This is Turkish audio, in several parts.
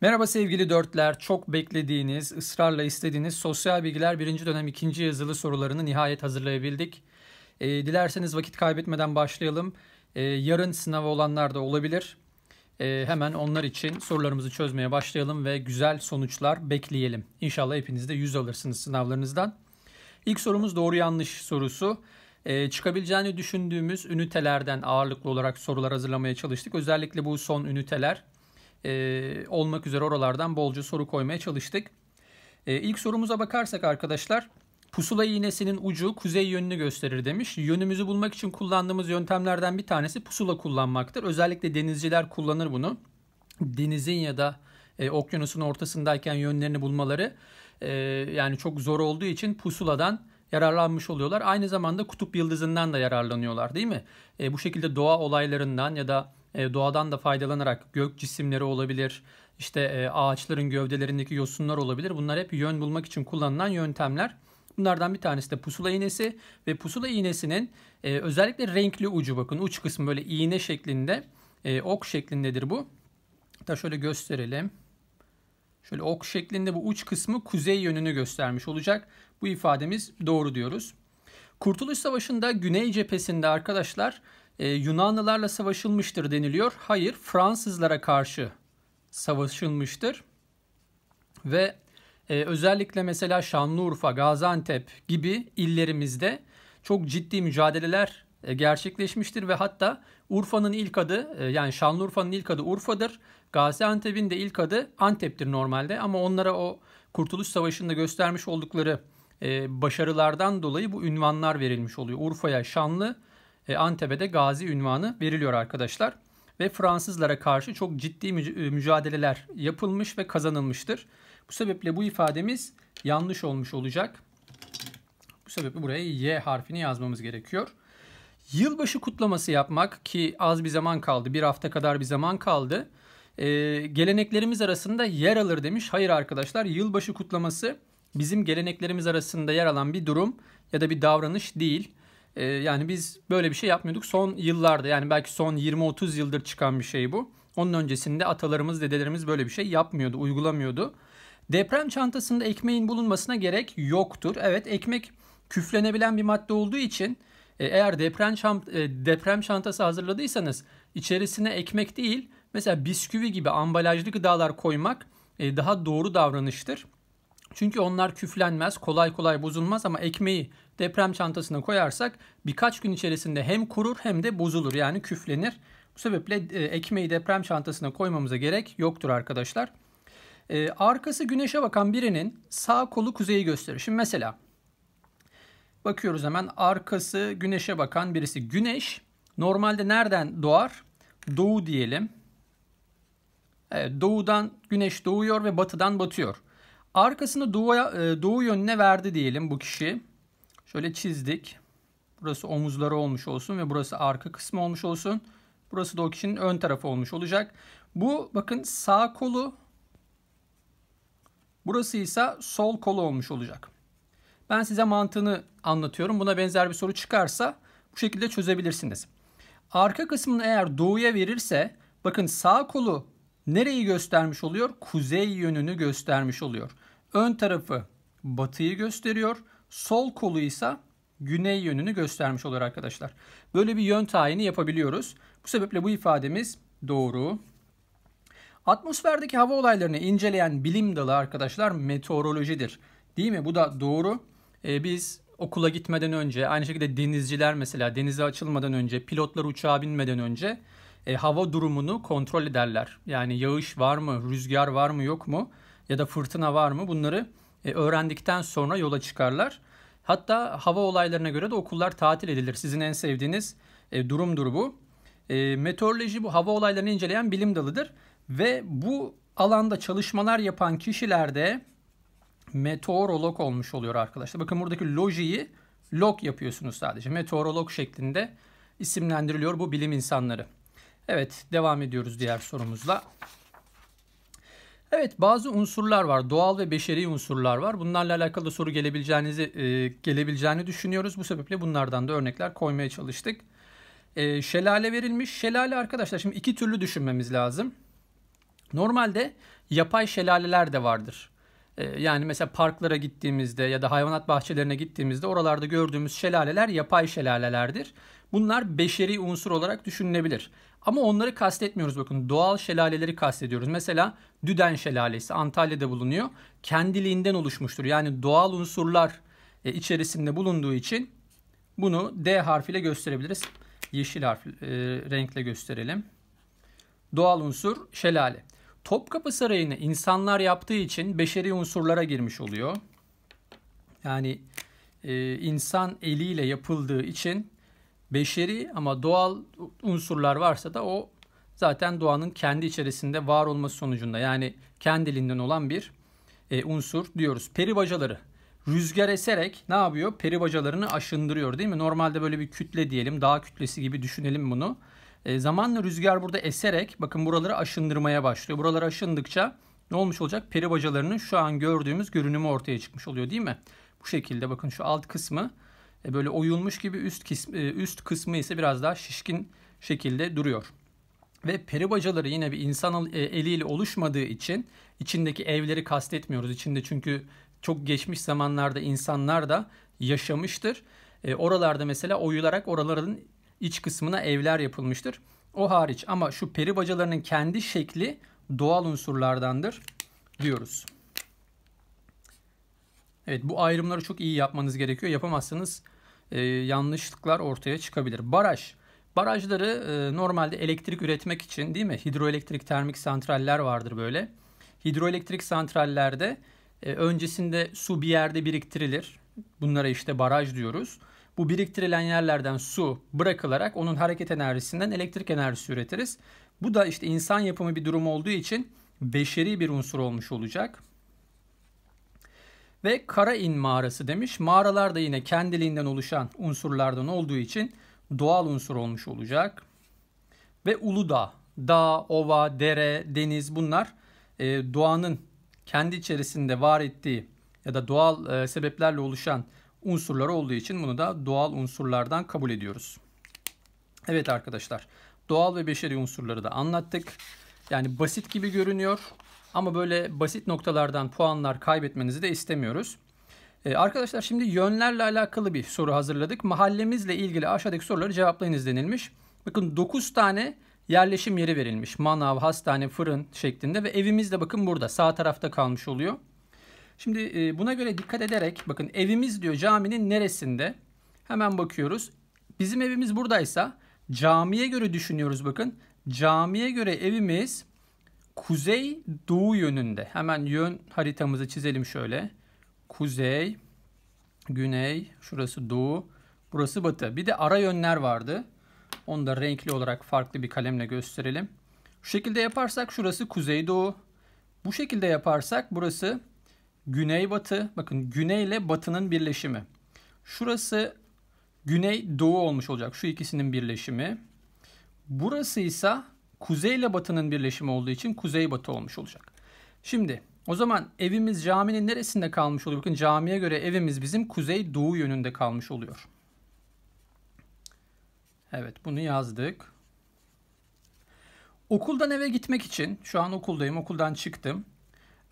Merhaba sevgili dörtler. Çok beklediğiniz, ısrarla istediğiniz sosyal bilgiler birinci dönem ikinci yazılı sorularını nihayet hazırlayabildik. E, dilerseniz vakit kaybetmeden başlayalım. E, yarın sınavı olanlar da olabilir. E, hemen onlar için sorularımızı çözmeye başlayalım ve güzel sonuçlar bekleyelim. İnşallah hepiniz de 100 alırsınız sınavlarınızdan. İlk sorumuz doğru yanlış sorusu. E, çıkabileceğini düşündüğümüz ünitelerden ağırlıklı olarak sorular hazırlamaya çalıştık. Özellikle bu son üniteler e, olmak üzere oralardan bolca soru koymaya çalıştık. E, ilk sorumuza bakarsak arkadaşlar pusula iğnesinin ucu kuzey yönünü gösterir demiş. Yönümüzü bulmak için kullandığımız yöntemlerden bir tanesi pusula kullanmaktır. Özellikle denizciler kullanır bunu. Denizin ya da e, okyanusun ortasındayken yönlerini bulmaları e, yani çok zor olduğu için pusuladan yararlanmış oluyorlar. Aynı zamanda kutup yıldızından da yararlanıyorlar değil mi? E, bu şekilde doğa olaylarından ya da e, doğadan da faydalanarak gök cisimleri olabilir, işte e, ağaçların gövdelerindeki yosunlar olabilir. Bunlar hep yön bulmak için kullanılan yöntemler. Bunlardan bir tanesi de pusula iğnesi ve pusula iğnesinin e, özellikle renkli ucu bakın uç kısmı böyle iğne şeklinde, ok şeklindedir bu. Da şöyle gösterelim. Şöyle ok şeklinde bu uç kısmı kuzey yönünü göstermiş olacak. Bu ifademiz doğru diyoruz. Kurtuluş Savaşı'nda Güney cephesinde arkadaşlar e, Yunanlılarla savaşılmıştır deniliyor. Hayır Fransızlara karşı savaşılmıştır. Ve e, özellikle mesela Şanlıurfa, Gaziantep gibi illerimizde çok ciddi mücadeleler e, gerçekleşmiştir ve hatta Urfa'nın ilk adı e, yani Şanlıurfa'nın ilk adı Urfa'dır. Gaziantep'in de ilk adı Antep'tir normalde ama onlara o Kurtuluş Savaşı'nda göstermiş oldukları e, başarılardan dolayı bu ünvanlar verilmiş oluyor. Urfa'ya Şanlı, e, Antep'e de gazi ünvanı veriliyor arkadaşlar. Ve Fransızlara karşı çok ciddi e, mücadeleler yapılmış ve kazanılmıştır. Bu sebeple bu ifademiz yanlış olmuş olacak. Bu sebeple buraya Y harfini yazmamız gerekiyor. Yılbaşı kutlaması yapmak ki az bir zaman kaldı. Bir hafta kadar bir zaman kaldı. Ee, geleneklerimiz arasında yer alır demiş. Hayır arkadaşlar yılbaşı kutlaması bizim geleneklerimiz arasında yer alan bir durum ya da bir davranış değil. Ee, yani biz böyle bir şey yapmıyorduk. Son yıllarda yani belki son 20-30 yıldır çıkan bir şey bu. Onun öncesinde atalarımız, dedelerimiz böyle bir şey yapmıyordu, uygulamıyordu. Deprem çantasında ekmeğin bulunmasına gerek yoktur. Evet ekmek küflenebilen bir madde olduğu için e, eğer deprem, çant e, deprem çantası hazırladıysanız içerisine ekmek değil mesela bisküvi gibi ambalajlı gıdalar koymak e, daha doğru davranıştır. Çünkü onlar küflenmez, kolay kolay bozulmaz ama ekmeği deprem çantasına koyarsak birkaç gün içerisinde hem kurur hem de bozulur yani küflenir. Bu sebeple e, ekmeği deprem çantasına koymamıza gerek yoktur arkadaşlar. E, arkası güneşe bakan birinin sağ kolu kuzeyi gösterir. Şimdi mesela bakıyoruz hemen arkası güneşe bakan birisi. Güneş normalde nereden doğar? Doğu diyelim. Evet, doğudan güneş doğuyor ve batıdan batıyor. Arkasını doğuya, e, doğu yönüne verdi diyelim bu kişi. Şöyle çizdik. Burası omuzları olmuş olsun ve burası arka kısmı olmuş olsun. Burası da o kişinin ön tarafı olmuş olacak. Bu bakın sağ kolu. Burası ise sol kolu olmuş olacak. Ben size mantığını anlatıyorum. Buna benzer bir soru çıkarsa bu şekilde çözebilirsiniz. Arka kısmını eğer doğuya verirse bakın sağ kolu nereyi göstermiş oluyor? Kuzey yönünü göstermiş oluyor. Ön tarafı batıyı gösteriyor. Sol kolu ise güney yönünü göstermiş oluyor arkadaşlar. Böyle bir yön tayini yapabiliyoruz. Bu sebeple bu ifademiz doğru. Atmosferdeki hava olaylarını inceleyen bilim dalı arkadaşlar meteorolojidir. Değil mi? Bu da doğru. Ee, biz okula gitmeden önce aynı şekilde denizciler mesela denize açılmadan önce pilotlar uçağa binmeden önce e, hava durumunu kontrol ederler. Yani yağış var mı, rüzgar var mı yok mu? ya da fırtına var mı bunları e, öğrendikten sonra yola çıkarlar. Hatta hava olaylarına göre de okullar tatil edilir. Sizin en sevdiğiniz e, durumdur bu. E, meteoroloji bu hava olaylarını inceleyen bilim dalıdır ve bu alanda çalışmalar yapan kişilerde meteorolog olmuş oluyor arkadaşlar. Bakın buradaki lojiyi log yapıyorsunuz sadece. Meteorolog şeklinde isimlendiriliyor bu bilim insanları. Evet devam ediyoruz diğer sorumuzla. Evet bazı unsurlar var. Doğal ve beşeri unsurlar var. Bunlarla alakalı soru gelebileceğinizi e, gelebileceğini düşünüyoruz. Bu sebeple bunlardan da örnekler koymaya çalıştık. E, şelale verilmiş. Şelale arkadaşlar şimdi iki türlü düşünmemiz lazım. Normalde yapay şelaleler de vardır. Ee, yani mesela parklara gittiğimizde ya da hayvanat bahçelerine gittiğimizde oralarda gördüğümüz şelaleler yapay şelalelerdir. Bunlar beşeri unsur olarak düşünülebilir. Ama onları kastetmiyoruz bakın. Doğal şelaleleri kastediyoruz. Mesela Düden Şelalesi Antalya'da bulunuyor. Kendiliğinden oluşmuştur. Yani doğal unsurlar e, içerisinde bulunduğu için bunu D harfiyle gösterebiliriz. Yeşil harf e, renkle gösterelim. Doğal unsur şelale. Topkapı Sarayı'nı insanlar yaptığı için beşeri unsurlara girmiş oluyor. Yani e, insan eliyle yapıldığı için beşeri ama doğal unsurlar varsa da o zaten doğanın kendi içerisinde var olması sonucunda yani kendiliğinden olan bir e, unsur diyoruz. Peri bacaları rüzgar eserek ne yapıyor? Peri bacalarını aşındırıyor değil mi? Normalde böyle bir kütle diyelim dağ kütlesi gibi düşünelim bunu. E, zamanla rüzgar burada eserek bakın buraları aşındırmaya başlıyor. Buraları aşındıkça ne olmuş olacak? Peri bacalarının şu an gördüğümüz görünümü ortaya çıkmış oluyor değil mi? Bu şekilde bakın şu alt kısmı e, böyle oyulmuş gibi üst kısmı, e, üst kısmı ise biraz daha şişkin şekilde duruyor. Ve peri bacaları yine bir insan e, eliyle oluşmadığı için içindeki evleri kastetmiyoruz. İçinde çünkü çok geçmiş zamanlarda insanlar da yaşamıştır. E, oralarda mesela oyularak oraların iç kısmına evler yapılmıştır. O hariç ama şu peri bacalarının kendi şekli doğal unsurlardandır diyoruz. Evet bu ayrımları çok iyi yapmanız gerekiyor. Yapamazsanız e, yanlışlıklar ortaya çıkabilir. Baraj. Barajları e, normalde elektrik üretmek için değil mi? Hidroelektrik termik santraller vardır böyle. Hidroelektrik santrallerde e, öncesinde su bir yerde biriktirilir. Bunlara işte baraj diyoruz. Bu biriktirilen yerlerden su bırakılarak onun hareket enerjisinden elektrik enerjisi üretiriz. Bu da işte insan yapımı bir durum olduğu için beşeri bir unsur olmuş olacak. Ve kara in mağarası demiş. Mağaralar da yine kendiliğinden oluşan unsurlardan olduğu için doğal unsur olmuş olacak. Ve Uludağ, dağ, ova, dere, deniz bunlar e, doğanın kendi içerisinde var ettiği ya da doğal e, sebeplerle oluşan unsurları olduğu için bunu da doğal unsurlardan kabul ediyoruz. Evet arkadaşlar doğal ve beşeri unsurları da anlattık. Yani basit gibi görünüyor ama böyle basit noktalardan puanlar kaybetmenizi de istemiyoruz. Ee, arkadaşlar şimdi yönlerle alakalı bir soru hazırladık. Mahallemizle ilgili aşağıdaki soruları cevaplayınız denilmiş. Bakın 9 tane yerleşim yeri verilmiş. Manav, hastane, fırın şeklinde ve evimiz de bakın burada sağ tarafta kalmış oluyor. Şimdi e, buna göre dikkat ederek bakın evimiz diyor caminin neresinde? Hemen bakıyoruz. Bizim evimiz buradaysa camiye göre düşünüyoruz bakın. Camiye göre evimiz kuzey doğu yönünde. Hemen yön haritamızı çizelim şöyle. Kuzey, güney, şurası doğu, burası batı. Bir de ara yönler vardı. Onu da renkli olarak farklı bir kalemle gösterelim. Şu şekilde yaparsak şurası kuzey doğu. Bu şekilde yaparsak burası güneybatı bakın güney ile batının birleşimi. Şurası güney doğu olmuş olacak şu ikisinin birleşimi. Burası ise kuzey ile batının birleşimi olduğu için Kuzeybatı olmuş olacak. Şimdi o zaman evimiz caminin neresinde kalmış oluyor? Bakın camiye göre evimiz bizim kuzey doğu yönünde kalmış oluyor. Evet bunu yazdık. Okuldan eve gitmek için şu an okuldayım okuldan çıktım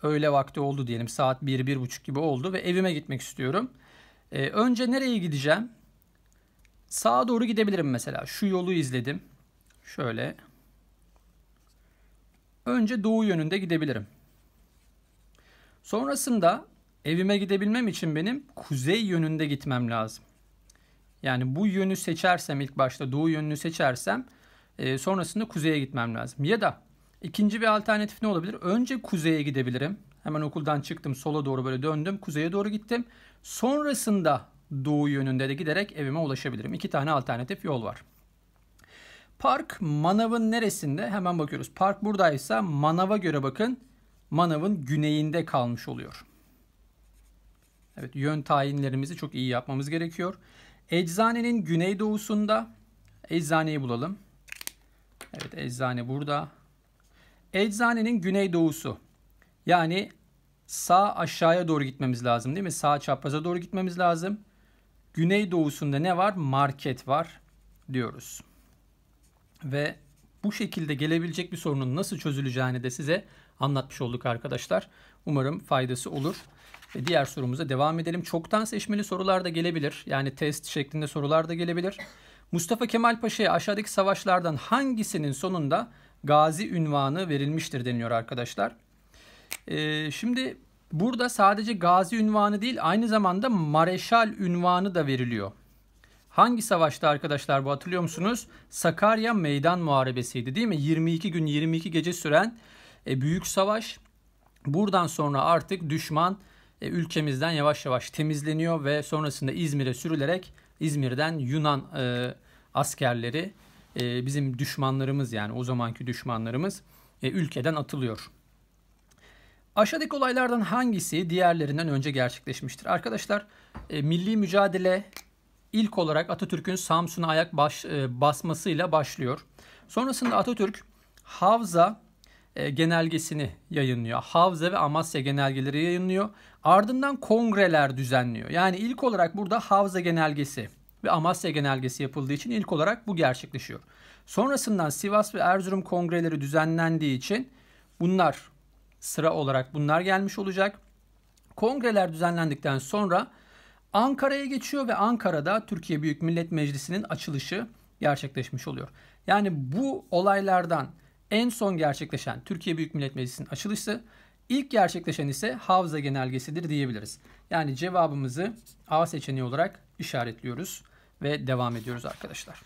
öğle vakti oldu diyelim saat 1-1.30 gibi oldu ve evime gitmek istiyorum. E, önce nereye gideceğim? Sağa doğru gidebilirim mesela. Şu yolu izledim. Şöyle. Önce doğu yönünde gidebilirim. Sonrasında evime gidebilmem için benim kuzey yönünde gitmem lazım. Yani bu yönü seçersem ilk başta doğu yönünü seçersem e, sonrasında kuzeye gitmem lazım. Ya da İkinci bir alternatif ne olabilir? Önce kuzeye gidebilirim. Hemen okuldan çıktım sola doğru böyle döndüm. Kuzeye doğru gittim. Sonrasında doğu yönünde de giderek evime ulaşabilirim. İki tane alternatif yol var. Park Manav'ın neresinde? Hemen bakıyoruz. Park buradaysa Manav'a göre bakın. Manav'ın güneyinde kalmış oluyor. Evet yön tayinlerimizi çok iyi yapmamız gerekiyor. Eczanenin güneydoğusunda eczaneyi bulalım. Evet eczane burada. Eczanenin güneydoğusu. Yani sağ aşağıya doğru gitmemiz lazım değil mi? Sağ çapraza doğru gitmemiz lazım. Güneydoğusunda ne var? Market var diyoruz. Ve bu şekilde gelebilecek bir sorunun nasıl çözüleceğini de size anlatmış olduk arkadaşlar. Umarım faydası olur. Ve diğer sorumuza devam edelim. Çoktan seçmeli sorular da gelebilir. Yani test şeklinde sorular da gelebilir. Mustafa Kemal Paşa'ya aşağıdaki savaşlardan hangisinin sonunda gazi ünvanı verilmiştir deniliyor arkadaşlar. Ee, şimdi burada sadece gazi ünvanı değil aynı zamanda mareşal ünvanı da veriliyor. Hangi savaşta arkadaşlar bu hatırlıyor musunuz? Sakarya Meydan Muharebesi'ydi değil mi? 22 gün 22 gece süren e, büyük savaş. Buradan sonra artık düşman e, ülkemizden yavaş yavaş temizleniyor ve sonrasında İzmir'e sürülerek İzmir'den Yunan e, askerleri e, bizim düşmanlarımız yani o zamanki düşmanlarımız e, ülkeden atılıyor. Aşağıdaki olaylardan hangisi diğerlerinden önce gerçekleşmiştir? Arkadaşlar e, milli mücadele ilk olarak Atatürk'ün Samsun'a ayak baş, e, basmasıyla başlıyor. Sonrasında Atatürk Havza e, genelgesini yayınlıyor. Havze ve Amasya genelgeleri yayınlıyor. Ardından kongreler düzenliyor. Yani ilk olarak burada Havze genelgesi ve Amasya genelgesi yapıldığı için ilk olarak bu gerçekleşiyor. Sonrasından Sivas ve Erzurum kongreleri düzenlendiği için bunlar sıra olarak bunlar gelmiş olacak. Kongreler düzenlendikten sonra Ankara'ya geçiyor ve Ankara'da Türkiye Büyük Millet Meclisi'nin açılışı gerçekleşmiş oluyor. Yani bu olaylardan en son gerçekleşen Türkiye Büyük Millet Meclisi'nin açılışı, ilk gerçekleşen ise Havza Genelgesi'dir diyebiliriz. Yani cevabımızı A seçeneği olarak işaretliyoruz ve devam ediyoruz arkadaşlar.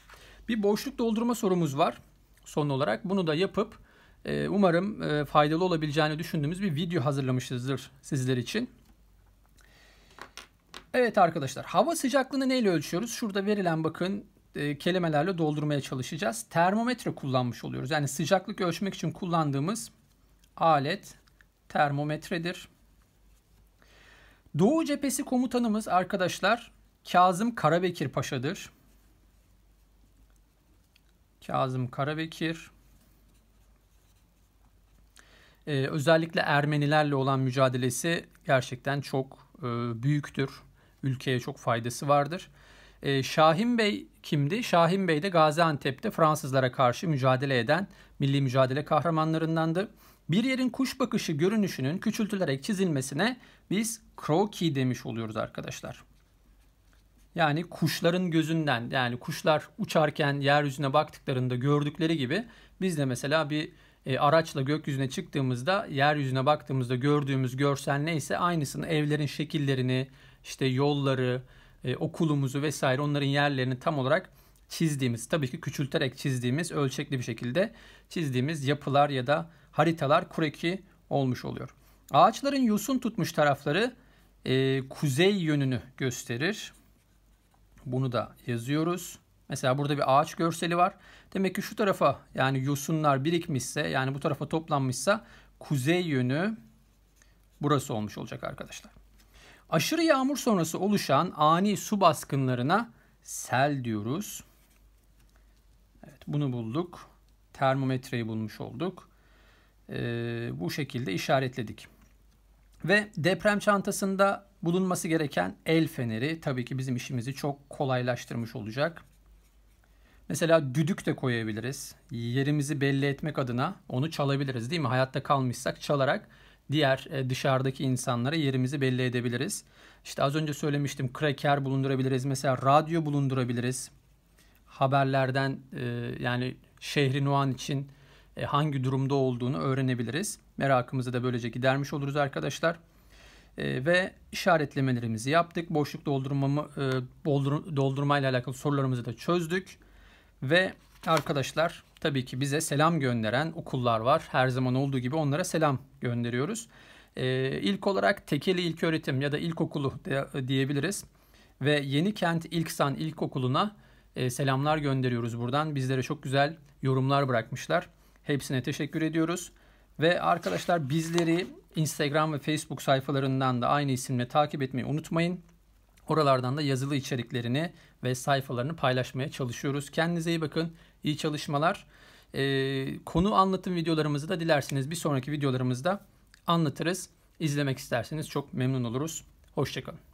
Bir boşluk doldurma sorumuz var son olarak. Bunu da yapıp e, umarım e, faydalı olabileceğini düşündüğümüz bir video hazırlamışızdır sizler için. Evet arkadaşlar hava sıcaklığını neyle ölçüyoruz? Şurada verilen bakın e, kelimelerle doldurmaya çalışacağız. Termometre kullanmış oluyoruz. Yani sıcaklık ölçmek için kullandığımız alet termometredir. Doğu cephesi komutanımız arkadaşlar Kazım Karabekir Paşa'dır. Kazım Karabekir. Ee, özellikle Ermenilerle olan mücadelesi gerçekten çok e, büyüktür. Ülkeye çok faydası vardır. E, Şahin Bey kimdi? Şahin Bey de Gaziantep'te Fransızlara karşı mücadele eden milli mücadele kahramanlarındandı. Bir yerin kuş bakışı görünüşünün küçültülerek çizilmesine biz croquis demiş oluyoruz arkadaşlar. Yani kuşların gözünden yani kuşlar uçarken yeryüzüne baktıklarında gördükleri gibi biz de mesela bir e, araçla gökyüzüne çıktığımızda yeryüzüne baktığımızda gördüğümüz görsel neyse aynısını evlerin şekillerini işte yolları e, okulumuzu vesaire onların yerlerini tam olarak çizdiğimiz, tabii ki küçülterek çizdiğimiz, ölçekli bir şekilde çizdiğimiz yapılar ya da haritalar kureki olmuş oluyor. Ağaçların yosun tutmuş tarafları e, kuzey yönünü gösterir. Bunu da yazıyoruz. Mesela burada bir ağaç görseli var. Demek ki şu tarafa yani yosunlar birikmişse yani bu tarafa toplanmışsa kuzey yönü burası olmuş olacak arkadaşlar. Aşırı yağmur sonrası oluşan ani su baskınlarına sel diyoruz. Evet bunu bulduk. Termometreyi bulmuş olduk. Ee, bu şekilde işaretledik. Ve deprem çantasında bulunması gereken el feneri tabii ki bizim işimizi çok kolaylaştırmış olacak. Mesela düdük de koyabiliriz. Yerimizi belli etmek adına onu çalabiliriz değil mi? Hayatta kalmışsak çalarak diğer e, dışarıdaki insanlara yerimizi belli edebiliriz. İşte az önce söylemiştim kraker bulundurabiliriz. Mesela radyo bulundurabiliriz. Haberlerden e, yani şehrin o an için e, hangi durumda olduğunu öğrenebiliriz. Merakımızı da böylece gidermiş oluruz arkadaşlar. Ve işaretlemelerimizi yaptık. Boşluk doldurmamı, doldurmayla alakalı sorularımızı da çözdük. Ve arkadaşlar tabii ki bize selam gönderen okullar var. Her zaman olduğu gibi onlara selam gönderiyoruz. E, ilk olarak Tekeli İlköğretim ya da İlkokulu diyebiliriz. Ve Yeni Yenikent İlksan İlkokulu'na e, selamlar gönderiyoruz buradan. Bizlere çok güzel yorumlar bırakmışlar. Hepsine teşekkür ediyoruz. Ve arkadaşlar bizleri Instagram ve Facebook sayfalarından da aynı isimle takip etmeyi unutmayın. Oralardan da yazılı içeriklerini ve sayfalarını paylaşmaya çalışıyoruz. Kendinize iyi bakın. İyi çalışmalar. E, konu anlatım videolarımızı da dilerseniz bir sonraki videolarımızda anlatırız. İzlemek isterseniz çok memnun oluruz. Hoşçakalın.